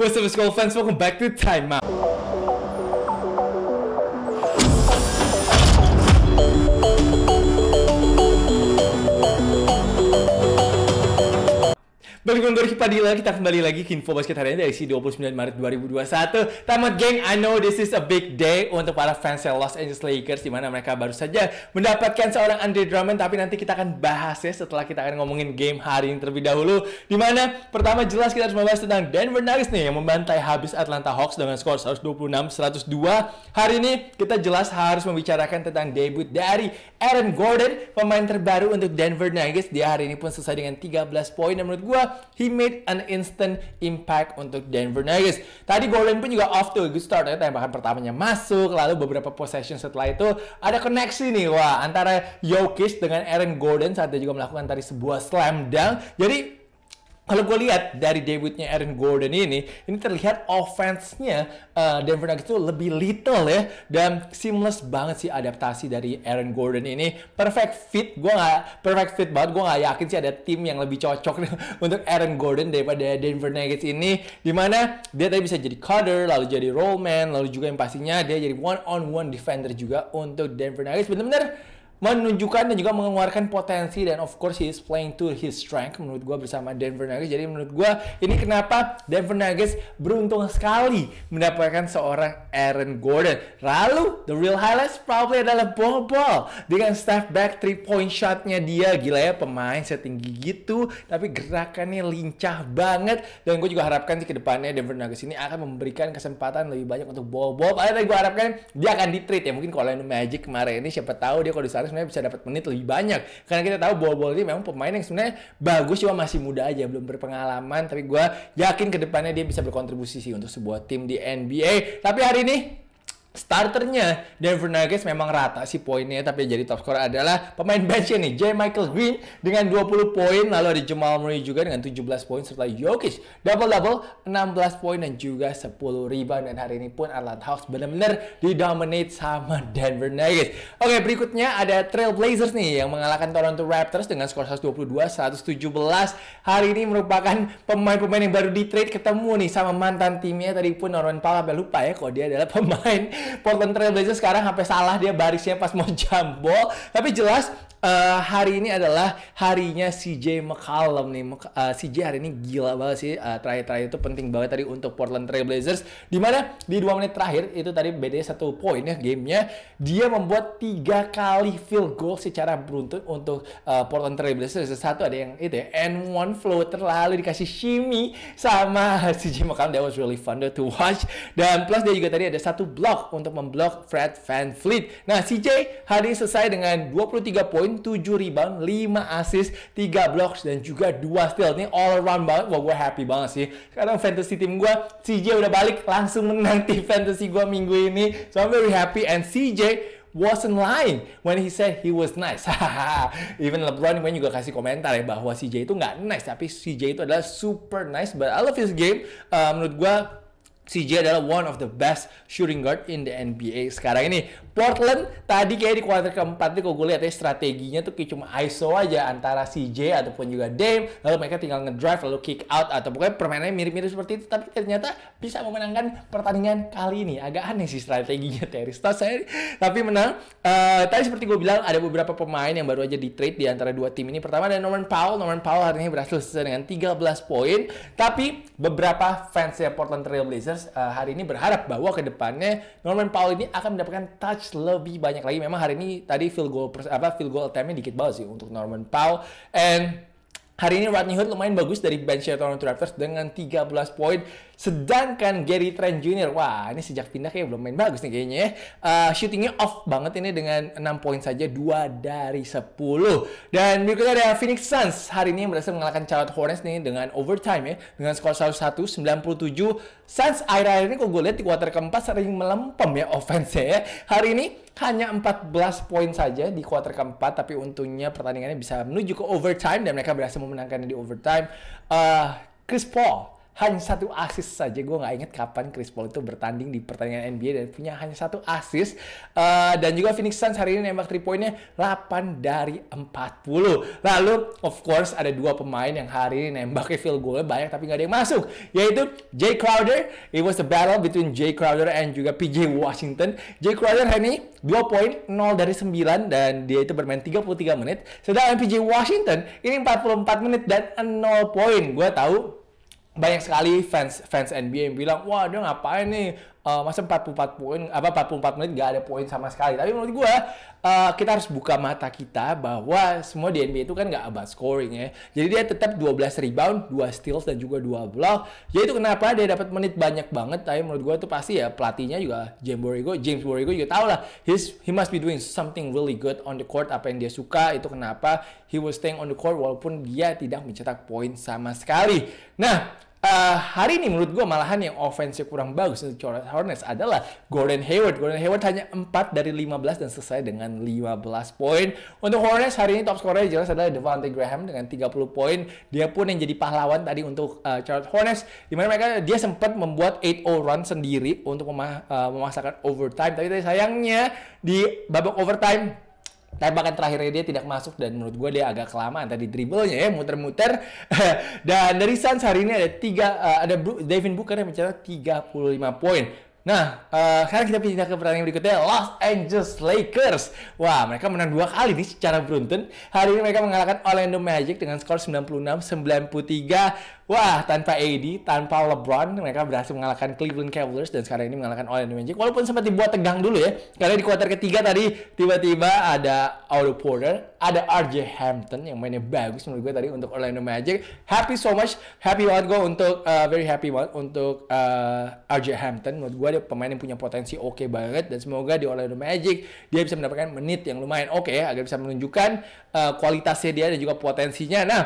What's up, it's fans? Welcome back to Time Out. Balik dengan Gorky Padilla, kita kembali lagi ke Info Basket hari ini dari 29 Maret 2021. Tamat geng, I know this is a big day untuk para fans Los Angeles Lakers, Dimana mereka baru saja mendapatkan seorang Andre Drummond, tapi nanti kita akan bahas ya setelah kita akan ngomongin game hari ini terlebih dahulu. Dimana pertama jelas kita harus membahas tentang Denver Nuggets nih yang membantai habis Atlanta Hawks dengan skor 126-102. Hari ini kita jelas harus membicarakan tentang debut dari Aaron Gordon, pemain terbaru untuk Denver Nuggets. Dia hari ini pun selesai dengan 13 poin dan menurut gue he made an instant impact untuk Denver Nuggets. Tadi Golden pun juga off to a good start. Ya. Tembakan pertamanya masuk, lalu beberapa possession setelah itu ada koneksi nih. Wah, antara Jokic dengan Aaron Golden saat dia juga melakukan tadi sebuah slam dunk. Jadi kalau gue lihat dari debutnya Aaron Gordon ini, ini terlihat offense-nya uh, Denver Nuggets itu lebih little ya. Dan seamless banget sih adaptasi dari Aaron Gordon ini. Perfect fit, gue gak, perfect fit banget. Gue gak yakin sih ada tim yang lebih cocok untuk Aaron Gordon daripada Denver Nuggets ini. Dimana dia tadi bisa jadi cutter, lalu jadi man, lalu juga yang pastinya dia jadi one -on -one defender juga untuk Denver Nuggets. Bener-bener menunjukkan dan juga mengeluarkan potensi dan of course he is playing to his strength menurut gue bersama Denver Nuggets jadi menurut gue ini kenapa Denver Nuggets beruntung sekali mendapatkan seorang Aaron Gordon lalu the real highlights probably adalah ball ball dengan step back three point shotnya dia gila ya pemain setinggi gitu tapi gerakannya lincah banget dan gue juga harapkan sih kedepannya Denver Nuggets ini akan memberikan kesempatan lebih banyak untuk ball ball karena gue harapkan dia akan di ya mungkin kalau Magic kemarin ini siapa tahu dia kalau di sana sebenarnya bisa dapat menit lebih banyak karena kita tahu Bol Bol ini memang pemain yang sebenarnya bagus cuma masih muda aja belum berpengalaman tapi gue yakin kedepannya dia bisa berkontribusi sih untuk sebuah tim di NBA tapi hari ini Starternya Denver Nuggets memang rata sih poinnya tapi jadi top scorer adalah pemain benchnya nih J. Michael Green dengan 20 poin lalu ada Jamal Murray juga dengan 17 poin serta Jokic double-double 16 poin dan juga 10 rebound dan hari ini pun Atlanta Hawks benar-benar didominate sama Denver Nuggets. Oke berikutnya ada Trail Blazers nih yang mengalahkan Toronto Raptors dengan skor 122-117. Hari ini merupakan pemain-pemain yang baru di trade ketemu nih sama mantan timnya tadi pun Norman Powell lupa ya kalau dia adalah pemain Portland Trail sekarang sampai salah dia barisnya pas mau jambol, Tapi jelas uh, hari ini adalah harinya CJ McCallum nih. Uh, eh, CJ hari ini gila banget sih. Uh, terakhir-terakhir itu penting banget tadi untuk Portland Trail Blazers. Dimana di dua menit terakhir itu tadi bedanya satu poin ya gamenya. Dia membuat tiga kali field goal secara beruntun untuk uh, Portland Trail Blazers. Satu ada yang itu ya, N1 floater lalu dikasih shimmy sama CJ McCallum. That was really fun to watch. Dan plus dia juga tadi ada satu block untuk memblok Fred Van Fleet. Nah CJ hari ini selesai dengan 23 poin poin, 7 rebound, 5 assist, 3 blocks, dan juga 2 steal. Ini all around banget. Wah, gue happy banget sih. Sekarang fantasy tim gue, CJ udah balik, langsung menang tim fantasy gue minggu ini. So, I'm very happy. And CJ wasn't lying when he said he was nice. Even LeBron main juga kasih komentar ya bahwa CJ itu nggak nice, tapi CJ itu adalah super nice. But I love his game. Uh, menurut gue CJ adalah one of the best shooting guard in the NBA sekarang ini. Portland tadi kayak di kuarter keempat itu kok gue lihat ya strateginya tuh kayak cuma ISO aja antara CJ ataupun juga Dame. Lalu mereka tinggal ngedrive lalu kick out atau pokoknya permainannya mirip-mirip seperti itu. Tapi ternyata bisa memenangkan pertandingan kali ini. Agak aneh sih strateginya Terry Stotts Tapi menang. Uh, tadi seperti gue bilang ada beberapa pemain yang baru aja di trade di antara dua tim ini. Pertama ada Norman Powell. Norman Powell hari ini berhasil selesai dengan 13 poin. Tapi beberapa fansnya Portland Trail Blazers uh, eh, hari ini berharap bahwa kedepannya Norman Powell ini akan mendapatkan touch lebih banyak lagi. Memang hari ini tadi field goal pers, apa field goal attempt-nya dikit banget sih untuk Norman Powell and hari ini Rodney Hood lumayan bagus dari bench Toronto Raptors dengan 13 poin Sedangkan Gary Trent Jr. Wah, ini sejak pindah kayak belum main bagus nih kayaknya ya. Uh, shootingnya off banget ini dengan 6 poin saja, 2 dari 10. Dan berikutnya ada Phoenix Suns. Hari ini berhasil mengalahkan Charlotte Hornets nih dengan overtime ya. Dengan skor 101, 97. Suns akhir-akhir ini kok gue lihat di kuarter keempat sering melempem ya offense ya. Hari ini hanya 14 poin saja di kuarter keempat tapi untungnya pertandingannya bisa menuju ke overtime dan mereka berhasil memenangkan di overtime. Uh, Chris Paul hanya satu asis saja. Gue nggak inget kapan Chris Paul itu bertanding di pertandingan NBA dan punya hanya satu asis. Uh, dan juga Phoenix Suns hari ini nembak 3 poinnya 8 dari 40. Lalu of course ada dua pemain yang hari ini nembaknya field goal banyak tapi nggak ada yang masuk. Yaitu Jay Crowder. It was a battle between Jay Crowder and juga PJ Washington. Jay Crowder hari ini 2 poin 0 dari 9 dan dia itu bermain 33 menit. Sedangkan PJ Washington ini 44 menit dan 0 poin. Gue tahu banyak sekali fans fans NBA yang bilang wah dia ngapain nih uh, masa 44 poin apa 44 menit gak ada poin sama sekali. Tapi menurut gue uh, kita harus buka mata kita bahwa semua di NBA itu kan gak about scoring ya. Jadi dia tetap 12 rebound, 2 steals dan juga 2 block. Jadi ya itu kenapa dia dapat menit banyak banget. Tapi menurut gue itu pasti ya pelatihnya juga James Borrego, James Borrego juga tau lah. He's, he must be doing something really good on the court. Apa yang dia suka itu kenapa he was staying on the court walaupun dia tidak mencetak poin sama sekali. Nah, Eh, hari ini menurut gue malahan yang offense kurang bagus untuk Charlotte Hornets adalah Gordon Hayward. Gordon Hayward hanya 4 dari 15 dan selesai dengan 15 poin. Untuk Hornets hari ini top skornya jelas adalah Devante Graham dengan 30 poin. Dia pun yang jadi pahlawan tadi untuk uh, Charlotte Hornets. Dimana mereka dia sempat membuat 8-0 run sendiri untuk mema uh, memaksakan overtime. Tapi tadi sayangnya di babak overtime tembakan terakhirnya dia tidak masuk dan menurut gue dia agak kelamaan tadi dribblenya ya muter-muter dan dari Suns hari ini ada tiga uh, ada Devin Booker yang mencetak 35 poin Nah, uh, sekarang kita pindah ke pertandingan berikutnya, Los Angeles Lakers. Wah, mereka menang dua kali nih secara beruntun. Hari ini mereka mengalahkan Orlando Magic dengan skor 96-93. Wah, tanpa AD, tanpa LeBron, mereka berhasil mengalahkan Cleveland Cavaliers dan sekarang ini mengalahkan Orlando Magic. Walaupun sempat dibuat tegang dulu ya, karena di kuarter ketiga tadi tiba-tiba ada Otto Porter, ada RJ Hampton yang mainnya bagus menurut gue tadi untuk Orlando Magic. Happy so much, happy banget gue untuk, uh, very happy banget untuk uh, eh, RJ Hampton menurut gue gue pemain yang punya potensi oke okay banget dan semoga di Orlando Magic dia bisa mendapatkan menit yang lumayan oke okay, ya, agar bisa menunjukkan uh, kualitasnya dia dan juga potensinya nah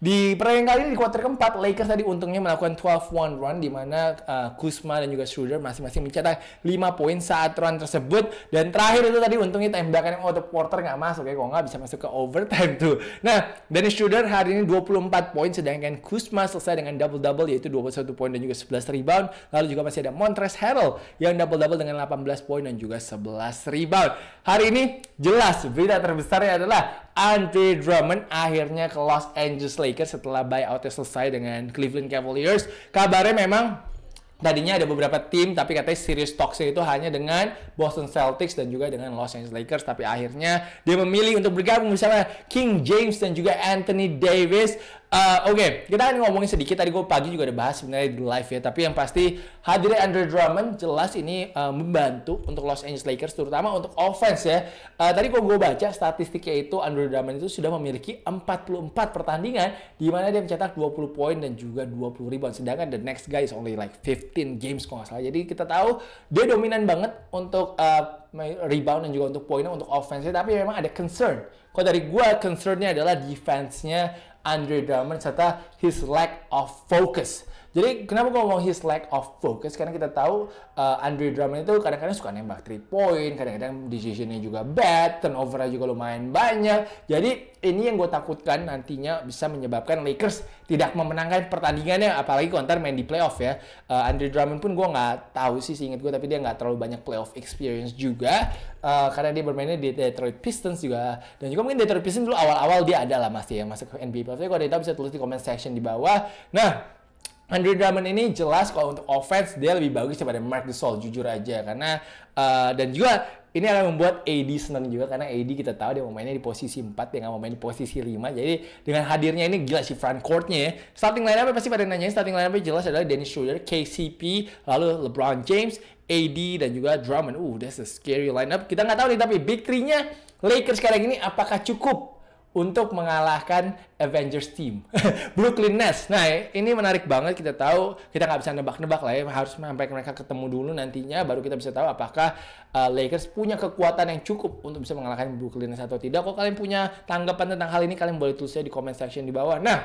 di pertandingan kali ini di kuarter keempat, Lakers tadi untungnya melakukan 12-1 run di mana uh, Kuzma dan juga Schroeder masing-masing mencetak 5 poin saat run tersebut. Dan terakhir itu tadi untungnya tembakan yang out quarter nggak masuk ya, kok nggak bisa masuk ke overtime tuh. Nah, Dennis Schroeder hari ini 24 poin, sedangkan Kuzma selesai dengan double-double yaitu 21 poin dan juga 11 rebound. Lalu juga masih ada Montres Harrell yang double-double dengan 18 poin dan juga 11 rebound. Hari ini jelas berita terbesarnya adalah Andre Drummond akhirnya ke Los Angeles Lakers setelah buyoutnya selesai dengan Cleveland Cavaliers. Kabarnya memang tadinya ada beberapa tim tapi katanya serius toxic itu hanya dengan Boston Celtics dan juga dengan Los Angeles Lakers tapi akhirnya dia memilih untuk bergabung bersama King James dan juga Anthony Davis Uh, Oke, okay. kita akan ngomongin sedikit. Tadi gue pagi juga ada bahas sebenarnya di live ya. Tapi yang pasti hadirnya Andre Drummond jelas ini uh, membantu untuk Los Angeles Lakers, terutama untuk offense ya. Uh, tadi gue baca statistiknya itu Andre Drummond itu sudah memiliki 44 pertandingan di mana dia mencetak 20 poin dan juga 20 rebound. Sedangkan the next guy is only like 15 games kalau nggak salah. Jadi kita tahu dia dominan banget untuk uh, rebound dan juga untuk poinnya untuk offense-nya. Tapi memang ada concern. Kalau dari gue concernnya adalah defense-nya Andre Drummond serta his lack of focus jadi kenapa gue ngomong his lack of focus? Karena kita tahu uh, Andre Drummond itu kadang-kadang suka nembak 3 point, kadang-kadang decisionnya juga bad, turnover turnover-nya juga lumayan banyak. Jadi ini yang gue takutkan nantinya bisa menyebabkan Lakers tidak memenangkan pertandingannya, apalagi kontar main di playoff ya. Uh, Andre Drummond pun gue nggak tahu sih, seingat gue, tapi dia nggak terlalu banyak playoff experience juga, uh, karena dia bermainnya di Detroit Pistons juga, dan juga mungkin Detroit Pistons dulu awal-awal dia ada lah masih yang masuk ke NBA playoff. Kalau ada yang tahu bisa tulis di comment section di bawah. Nah, Andrew Drummond ini jelas kalau untuk offense dia lebih bagus daripada Mark Gasol jujur aja karena uh, dan juga ini akan membuat AD senang juga karena AD kita tahu dia memainnya di posisi 4 dia nggak mau main di posisi 5 jadi dengan hadirnya ini gila si front courtnya ya. starting line apa pasti pada nanya starting line apa jelas adalah Dennis Schroeder, KCP, lalu LeBron James, AD dan juga Drummond. Uh, that's a scary lineup. Kita nggak tahu nih tapi big three-nya Lakers sekarang ini apakah cukup untuk mengalahkan Avengers team Brooklyn Nets. Nah ini menarik banget kita tahu kita nggak bisa nebak-nebak lah ya harus sampai mereka ketemu dulu nantinya baru kita bisa tahu apakah uh, Lakers punya kekuatan yang cukup untuk bisa mengalahkan Brooklyn Nets atau tidak. Kalau kalian punya tanggapan tentang hal ini kalian boleh tulisnya di comment section di bawah. Nah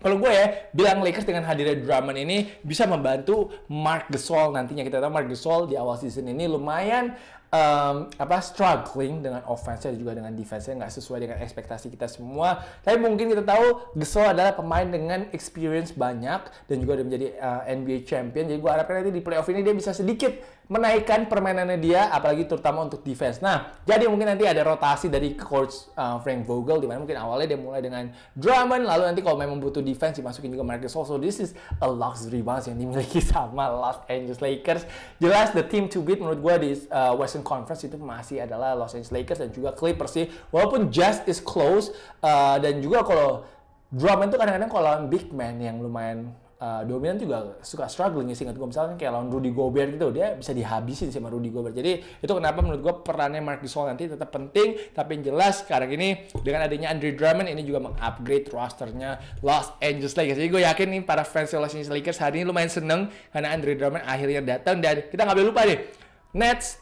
kalau gue ya bilang Lakers dengan hadirnya Drummond ini bisa membantu Mark Gasol nantinya kita tahu Mark Gasol di awal season ini lumayan um, apa struggling dengan offense-nya juga dengan defense-nya nggak sesuai dengan ekspektasi kita semua. Tapi mungkin kita tahu Gasol adalah pemain dengan experience banyak dan juga udah menjadi uh, eh, NBA champion. Jadi gue harapkan nanti di playoff ini dia bisa sedikit menaikkan permainannya dia, apalagi terutama untuk defense. Nah, jadi mungkin nanti ada rotasi dari coach uh, Frank Vogel, di mana mungkin awalnya dia mulai dengan Drummond, lalu nanti kalau memang butuh defense dimasukin juga Marcus So this is a luxury banget yang dimiliki sama Los Angeles Lakers. Jelas the team to beat menurut gue di uh, Western Conference itu masih adalah Los Angeles Lakers dan juga Clippers sih. Walaupun just is close uh, dan juga kalau Drummond itu kadang-kadang kalau big man yang lumayan uh, dominan juga suka struggling sih ingat gue misalnya kayak lawan Rudy Gobert gitu dia bisa dihabisin sih sama Rudy Gobert jadi itu kenapa menurut gue perannya Mark Gasol nanti tetap penting tapi yang jelas sekarang ini dengan adanya Andre Drummond ini juga mengupgrade rosternya Los Angeles Lakers jadi gue yakin nih para fans Los Angeles Lakers hari ini lumayan seneng karena Andre Drummond akhirnya datang dan kita nggak boleh lupa deh Nets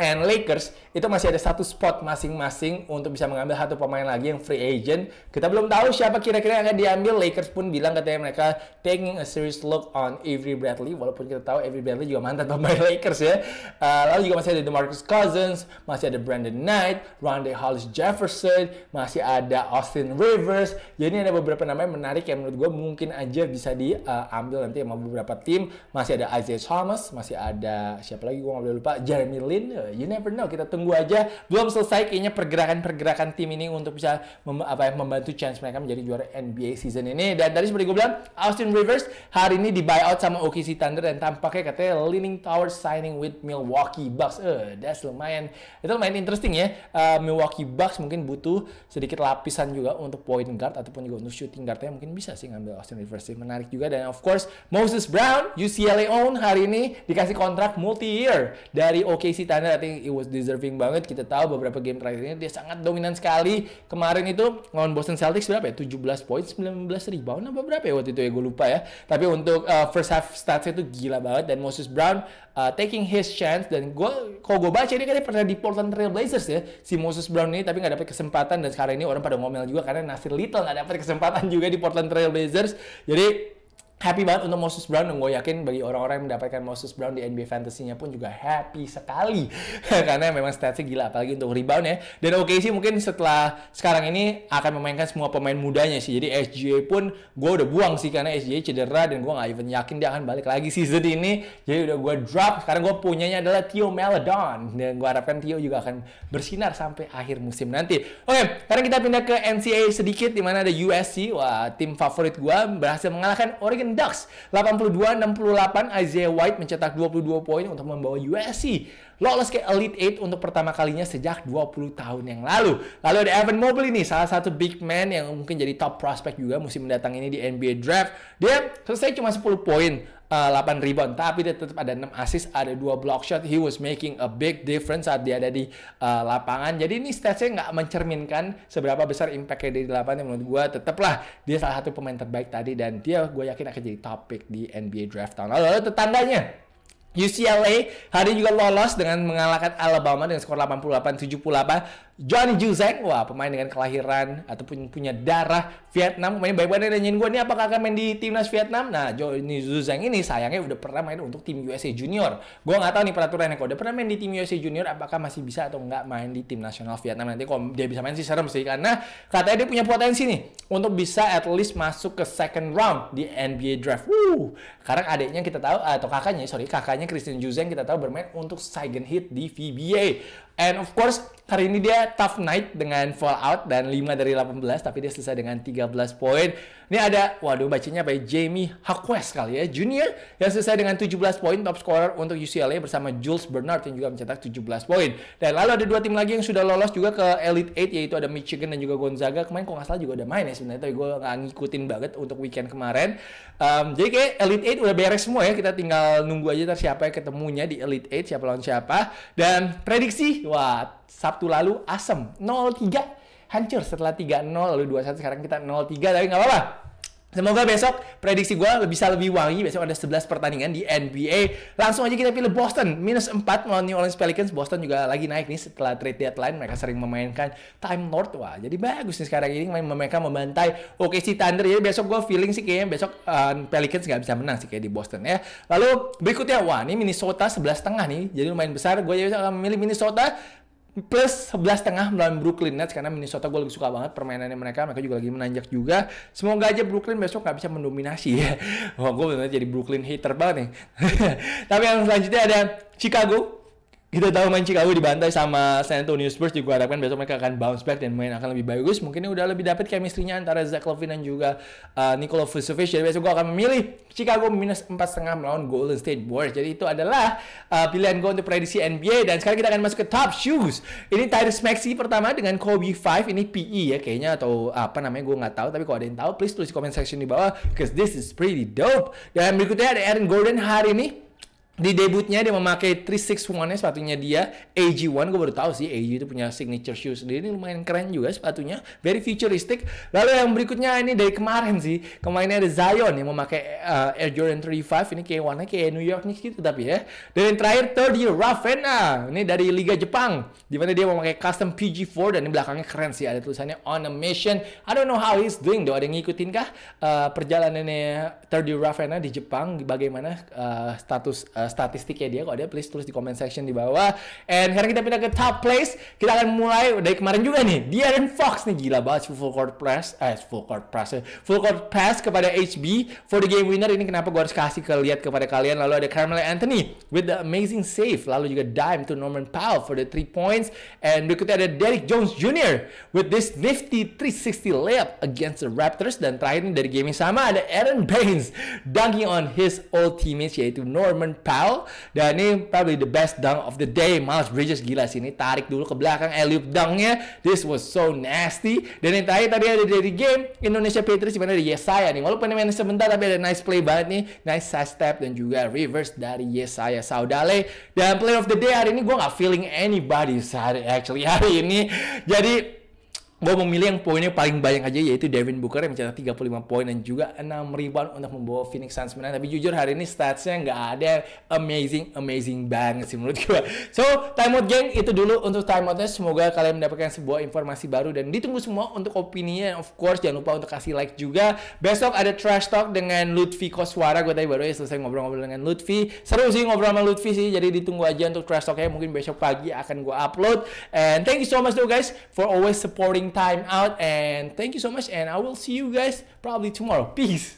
and Lakers itu masih ada satu spot masing-masing untuk bisa mengambil satu pemain lagi yang free agent. Kita belum tahu siapa kira-kira yang akan diambil. Lakers pun bilang katanya mereka taking a serious look on Avery Bradley. Walaupun kita tahu Avery Bradley juga mantan pemain Lakers ya. Uh, lalu juga masih ada DeMarcus Cousins, masih ada Brandon Knight, Rondé Hollis Jefferson, masih ada Austin Rivers. Jadi ada beberapa nama yang menarik yang menurut gue mungkin aja bisa diambil uh, nanti sama beberapa tim. Masih ada Isaiah Thomas, masih ada siapa lagi gue nggak boleh lupa, Jeremy Lin eh, you never know kita tunggu aja belum selesai kayaknya pergerakan-pergerakan tim ini untuk bisa mem apa ya, membantu chance mereka menjadi juara NBA season ini dan tadi seperti gue bilang Austin Rivers hari ini di buyout sama OKC Thunder dan tampaknya katanya leaning towards signing with Milwaukee Bucks eh uh, that's lumayan itu lumayan interesting ya uh, Milwaukee Bucks mungkin butuh sedikit lapisan juga untuk point guard ataupun juga untuk shooting guardnya mungkin bisa sih ngambil Austin Rivers sih menarik juga dan of course Moses Brown UCLA own hari ini dikasih kontrak multi year dari OKC Thunder I think it was deserving banget. Kita tahu beberapa game terakhirnya dia sangat dominan sekali. Kemarin itu lawan Boston Celtics berapa ya? 17 poin, 19 rebound apa berapa ya waktu itu ya gue lupa ya. Tapi untuk uh, first half stats itu gila banget dan Moses Brown uh, taking his chance dan gue kalau gue baca kan dia katanya pernah di Portland Trail Blazers ya si Moses Brown ini tapi nggak dapet kesempatan dan sekarang ini orang pada ngomel juga karena Nasir Little nggak dapet kesempatan juga di Portland Trail Blazers. Jadi happy banget untuk Moses Brown dan gue yakin bagi orang-orang yang mendapatkan Moses Brown di NBA Fantasy-nya pun juga happy sekali karena memang statsnya gila apalagi untuk rebound ya dan Oke sih mungkin setelah sekarang ini akan memainkan semua pemain mudanya sih jadi SGA pun gue udah buang sih karena SGA cedera dan gue gak even yakin dia akan balik lagi season ini jadi udah gue drop sekarang gue punyanya adalah Tio Melodon dan gue harapkan Tio juga akan bersinar sampai akhir musim nanti oke okay, sekarang kita pindah ke NCAA sedikit dimana ada USC wah tim favorit gue berhasil mengalahkan Oregon Golden Ducks 82-68 Isaiah White mencetak 22 poin untuk membawa USC lolos ke Elite Eight untuk pertama kalinya sejak 20 tahun yang lalu. Lalu ada Evan Mobley nih, salah satu big man yang mungkin jadi top prospect juga musim mendatang ini di NBA Draft. Dia selesai cuma 10 poin, uh, 8 rebound tapi dia tetap ada 6 assist ada 2 block shot he was making a big difference saat dia ada di uh, lapangan jadi ini statsnya nggak mencerminkan seberapa besar impactnya dia di lapangan menurut gue tetaplah dia salah satu pemain terbaik tadi dan dia gue yakin akan jadi topik di NBA draft tahun lalu lalu tetangganya UCLA hari juga lolos dengan mengalahkan Alabama dengan skor 88-78 Johnny Juzang, wah pemain dengan kelahiran ataupun punya darah Vietnam. Pemain baik banget nanyain gue nih apakah akan main di timnas Vietnam. Nah Johnny Juzang ini sayangnya udah pernah main untuk tim USA Junior. Gue nggak tahu nih peraturannya kalau udah pernah main di tim USA Junior apakah masih bisa atau nggak main di tim nasional Vietnam nanti kalau dia bisa main sih serem sih karena katanya dia punya potensi nih untuk bisa at least masuk ke second round di NBA draft. Woo, karena adiknya kita tahu atau kakaknya sorry kakaknya Christian Juzang kita tahu bermain untuk second hit di VBA. And of course, hari ini dia tough night dengan Fallout dan 5 dari 18, tapi dia selesai dengan 13 poin. Ini ada, waduh bacanya apa ya? Jamie Hakwes kali ya, junior yang selesai dengan 17 poin top scorer untuk UCLA bersama Jules Bernard yang juga mencetak 17 poin. Dan lalu ada dua tim lagi yang sudah lolos juga ke Elite Eight yaitu ada Michigan dan juga Gonzaga. Kemarin kok nggak salah juga ada main ya sebenarnya, tapi gue nggak ngikutin banget untuk weekend kemarin. Um, jadi kayak Elite Eight udah beres semua ya, kita tinggal nunggu aja ntar siapa yang ketemunya di Elite Eight, siapa lawan siapa. Dan prediksi, wah Sabtu lalu asem 0-3 hancur setelah 3-0 lalu 2-1 sekarang kita 0-3 tapi nggak apa-apa. Semoga besok prediksi gue bisa lebih wangi. Besok ada 11 pertandingan di NBA. Langsung aja kita pilih Boston. Minus 4 melawan New Orleans Pelicans. Boston juga lagi naik nih setelah trade deadline. Mereka sering memainkan Time Lord. Wah, jadi bagus nih sekarang ini. Mereka membantai OKC Thunder. Jadi besok gue feeling sih kayaknya besok uh, Pelicans nggak bisa menang sih kayak di Boston ya. Lalu berikutnya, wah ini Minnesota 11 tengah nih. Jadi lumayan besar. Gue jadi bisa memilih Minnesota plus sebelas setengah melawan Brooklyn Nets karena Minnesota gue lebih suka banget permainannya mereka mereka juga lagi menanjak juga semoga aja Brooklyn besok nggak bisa mendominasi ya oh, gue benar jadi Brooklyn hater banget nih tapi yang selanjutnya ada Chicago kita tahu main Chicago dibantai sama San Antonio Spurs juga harapkan besok mereka akan bounce back dan main akan lebih bagus mungkin udah lebih dapet chemistry-nya antara Zach Levine dan juga uh, Nikola Vucevic jadi besok gue akan memilih Chicago minus empat setengah melawan Golden State Warriors jadi itu adalah uh, pilihan gue untuk prediksi NBA dan sekarang kita akan masuk ke top shoes ini Tyrese Maxey pertama dengan Kobe 5 ini PE ya kayaknya atau apa namanya gue nggak tahu tapi kalau ada yang tahu please tulis di comment section di bawah because this is pretty dope dan berikutnya ada Aaron Gordon hari ini di debutnya dia memakai 361-nya sepatunya dia AG1 gue baru tahu sih AG itu punya signature shoes dia ini lumayan keren juga sepatunya very futuristic lalu yang berikutnya ini dari kemarin sih kemarin ada Zion yang memakai uh, Air Jordan 35 ini kayak warna kayak New York Knicks gitu tapi ya dan yang terakhir third year Ravenna ini dari Liga Jepang dimana dia memakai custom PG4 dan di belakangnya keren sih ada tulisannya on a mission I don't know how he's doing though ada yang ngikutin kah uh, perjalanannya third year Ravenna di Jepang bagaimana uh, status uh, statistiknya dia. kok dia please tulis di comment section di bawah. And sekarang kita pindah ke top place. Kita akan mulai dari kemarin juga nih. Dia dan Fox nih gila banget full court press, eh full court press, eh, full court pass kepada HB for the game winner. Ini kenapa gue harus kasih ke lihat kepada kalian. Lalu ada Carmelo Anthony with the amazing save. Lalu juga dime to Norman Powell for the three points. And berikutnya ada Derrick Jones Jr. with this nifty 360 layup against the Raptors. Dan terakhir dari game yang sama ada Aaron Baines dunking on his old teammates yaitu Norman Powell foul dan ini probably the best dunk of the day Miles Bridges gila sih ini tarik dulu ke belakang Eliup dunknya this was so nasty dan yang terakhir tadi ada dari game Indonesia Patriots gimana ada Yesaya nih walaupun ini sebentar tapi ada nice play banget nih nice side step dan juga reverse dari Yesaya Saudale dan player of the day hari ini gue gak feeling anybody sehari actually hari ini jadi gue memilih yang poinnya paling banyak aja yaitu Devin Booker yang mencetak 35 poin dan juga 6 rebound untuk membawa Phoenix Suns menang. Tapi jujur hari ini statsnya nggak ada amazing amazing banget sih menurut gue. So time timeout geng itu dulu untuk time timeoutnya. Semoga kalian mendapatkan sebuah informasi baru dan ditunggu semua untuk opini dan of course jangan lupa untuk kasih like juga. Besok ada trash talk dengan Lutfi Koswara. Gue tadi baru ya selesai ngobrol-ngobrol dengan Lutfi. Seru sih ngobrol sama Lutfi sih. Jadi ditunggu aja untuk trash talknya mungkin besok pagi akan gue upload. And thank you so much though guys for always supporting time out and thank you so much and I will see you guys probably tomorrow. Peace.